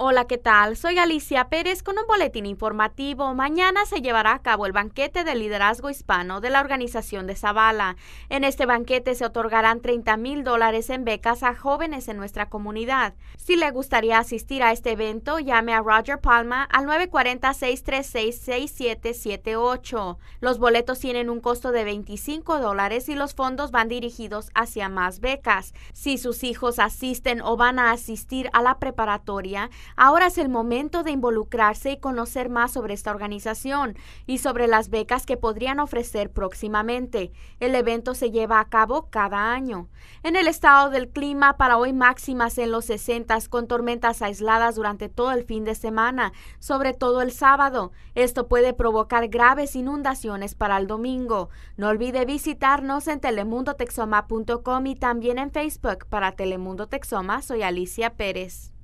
Hola, ¿qué tal? Soy Alicia Pérez con un boletín informativo. Mañana se llevará a cabo el banquete de liderazgo hispano de la organización de Zavala. En este banquete se otorgarán 30 mil dólares en becas a jóvenes en nuestra comunidad. Si le gustaría asistir a este evento, llame a Roger Palma al 940-636-6778. Los boletos tienen un costo de 25 dólares y los fondos van dirigidos hacia más becas. Si sus hijos asisten o van a asistir a la preparatoria, Ahora es el momento de involucrarse y conocer más sobre esta organización y sobre las becas que podrían ofrecer próximamente. El evento se lleva a cabo cada año. En el estado del clima, para hoy máximas en los 60 con tormentas aisladas durante todo el fin de semana, sobre todo el sábado. Esto puede provocar graves inundaciones para el domingo. No olvide visitarnos en telemundotexoma.com y también en Facebook para Telemundo Texoma. Soy Alicia Pérez.